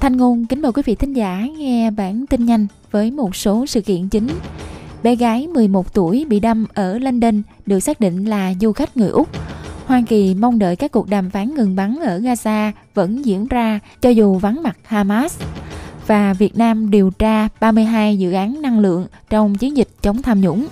Thanh Ngôn kính mời quý vị thính giả nghe bản tin nhanh với một số sự kiện chính. Bé gái 11 tuổi bị đâm ở London được xác định là du khách người Úc. Hoa Kỳ mong đợi các cuộc đàm phán ngừng bắn ở Gaza vẫn diễn ra cho dù vắng mặt Hamas. Và Việt Nam điều tra 32 dự án năng lượng trong chiến dịch chống tham nhũng.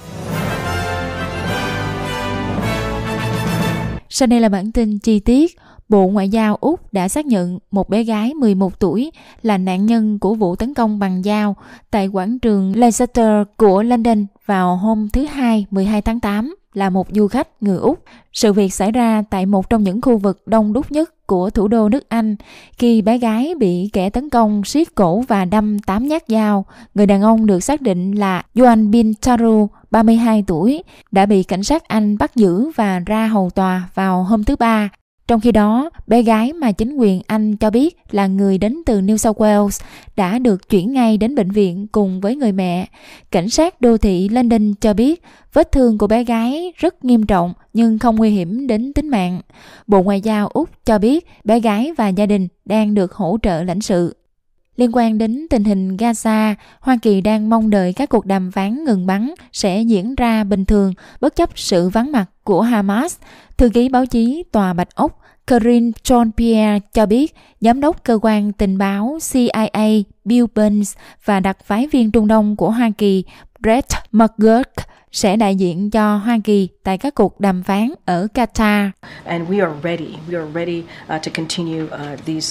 Sau đây là bản tin chi tiết. Bộ Ngoại giao Úc đã xác nhận một bé gái 11 tuổi là nạn nhân của vụ tấn công bằng dao tại quảng trường Leicester của London vào hôm thứ Hai 12 tháng 8 là một du khách người Úc. Sự việc xảy ra tại một trong những khu vực đông đúc nhất của thủ đô nước Anh khi bé gái bị kẻ tấn công siết cổ và đâm 8 nhát dao. Người đàn ông được xác định là Joan Bin Taru, 32 tuổi, đã bị cảnh sát Anh bắt giữ và ra hầu tòa vào hôm thứ Ba. Trong khi đó, bé gái mà chính quyền Anh cho biết là người đến từ New South Wales đã được chuyển ngay đến bệnh viện cùng với người mẹ. Cảnh sát đô thị London cho biết vết thương của bé gái rất nghiêm trọng nhưng không nguy hiểm đến tính mạng. Bộ Ngoại giao Úc cho biết bé gái và gia đình đang được hỗ trợ lãnh sự. Liên quan đến tình hình Gaza, Hoa Kỳ đang mong đợi các cuộc đàm phán ngừng bắn sẽ diễn ra bình thường bất chấp sự vắng mặt của Hamas. Thư ký báo chí Tòa Bạch Ốc Corinne Jean-Pierre cho biết, giám đốc cơ quan tình báo CIA Bill Burns và đặc phái viên Trung Đông của Hoa Kỳ Brett McGurk sẽ đại diện cho Hoa Kỳ tại các cuộc đàm phán ở Qatar. Uh, uh,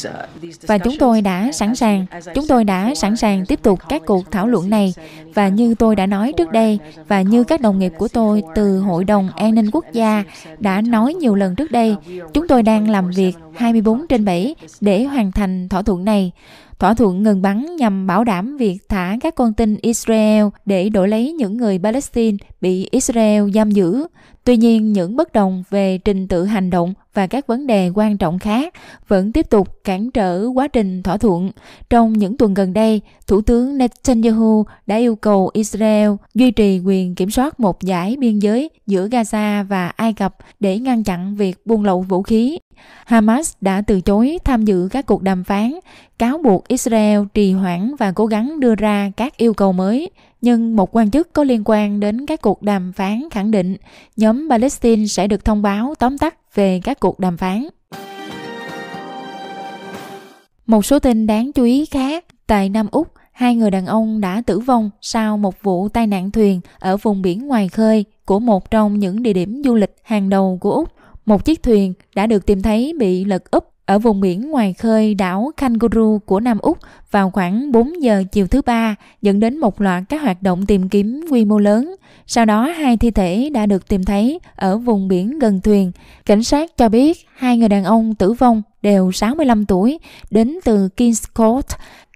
uh, và chúng tôi đã sẵn sàng, chúng tôi đã sẵn sàng tiếp tục các cuộc thảo luận này và như tôi đã nói trước đây và như các đồng nghiệp của tôi từ Hội đồng An ninh Quốc gia đã nói nhiều lần trước đây, chúng tôi đang làm việc 24 trên 7 để hoàn thành thỏa thuận này. Thỏa thuận ngừng bắn nhằm bảo đảm việc thả các con tin Israel để đổi lấy những người Palestine bị Israel giam giữ. Tuy nhiên, những bất đồng về trình tự hành động và các vấn đề quan trọng khác vẫn tiếp tục cản trở quá trình thỏa thuận. Trong những tuần gần đây, Thủ tướng Netanyahu đã yêu cầu Israel duy trì quyền kiểm soát một giải biên giới giữa Gaza và Ai Cập để ngăn chặn việc buôn lậu vũ khí. Hamas đã từ chối tham dự các cuộc đàm phán, cáo buộc Israel trì hoãn và cố gắng đưa ra các yêu cầu mới. Nhưng một quan chức có liên quan đến các cuộc đàm phán khẳng định nhóm Palestine sẽ được thông báo tóm tắt về các cuộc đàm phán. Một số tin đáng chú ý khác, tại Nam Úc, hai người đàn ông đã tử vong sau một vụ tai nạn thuyền ở vùng biển ngoài khơi của một trong những địa điểm du lịch hàng đầu của Úc. Một chiếc thuyền đã được tìm thấy bị lật úp ở vùng biển ngoài khơi đảo Kangaroo của Nam Úc vào khoảng 4 giờ chiều thứ ba, dẫn đến một loạt các hoạt động tìm kiếm quy mô lớn. Sau đó, hai thi thể đã được tìm thấy ở vùng biển gần thuyền. Cảnh sát cho biết hai người đàn ông tử vong đều 65 tuổi, đến từ Kingscourt.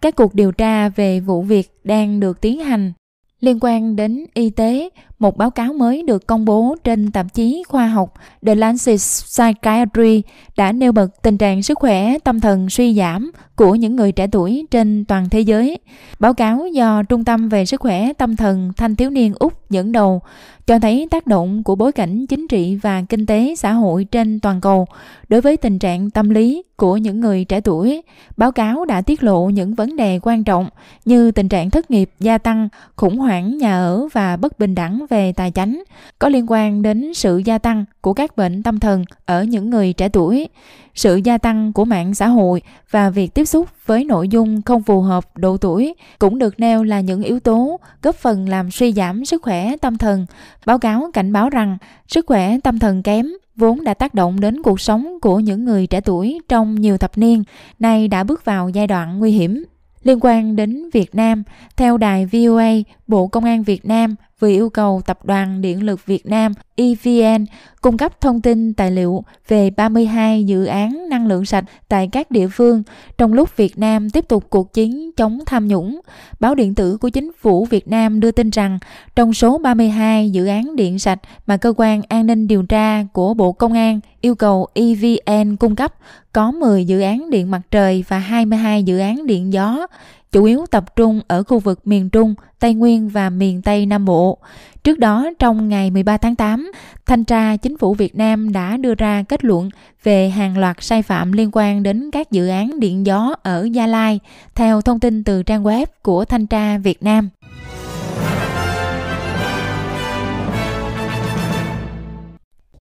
Các cuộc điều tra về vụ việc đang được tiến hành. Liên quan đến y tế, một báo cáo mới được công bố trên tạp chí khoa học The Lancet Psychiatry đã nêu bật tình trạng sức khỏe tâm thần suy giảm của những người trẻ tuổi trên toàn thế giới. Báo cáo do Trung tâm về sức khỏe tâm thần thanh thiếu niên Úc dẫn đầu cho thấy tác động của bối cảnh chính trị và kinh tế xã hội trên toàn cầu đối với tình trạng tâm lý của những người trẻ tuổi. Báo cáo đã tiết lộ những vấn đề quan trọng như tình trạng thất nghiệp gia tăng, khủng hoảng nhà ở và bất bình đẳng về tài chánh có liên quan đến sự gia tăng của các bệnh tâm thần ở những người trẻ tuổi, sự gia tăng của mạng xã hội và việc tiếp xúc với nội dung không phù hợp độ tuổi cũng được nêu là những yếu tố góp phần làm suy giảm sức khỏe tâm thần. Báo cáo cảnh báo rằng sức khỏe tâm thần kém vốn đã tác động đến cuộc sống của những người trẻ tuổi trong nhiều thập niên, nay đã bước vào giai đoạn nguy hiểm liên quan đến Việt Nam, theo đài VOA, Bộ Công an Việt Nam vừa yêu cầu Tập đoàn Điện lực Việt Nam EVN cung cấp thông tin tài liệu về 32 dự án năng lượng sạch tại các địa phương trong lúc Việt Nam tiếp tục cuộc chiến chống tham nhũng. Báo điện tử của chính phủ Việt Nam đưa tin rằng trong số 32 dự án điện sạch mà cơ quan an ninh điều tra của Bộ Công an yêu cầu EVN cung cấp có 10 dự án điện mặt trời và 22 dự án điện gió chủ yếu tập trung ở khu vực miền Trung, Tây Nguyên và miền Tây Nam Bộ. Trước đó, trong ngày 13 tháng 8, Thanh tra Chính phủ Việt Nam đã đưa ra kết luận về hàng loạt sai phạm liên quan đến các dự án điện gió ở Gia Lai, theo thông tin từ trang web của Thanh tra Việt Nam.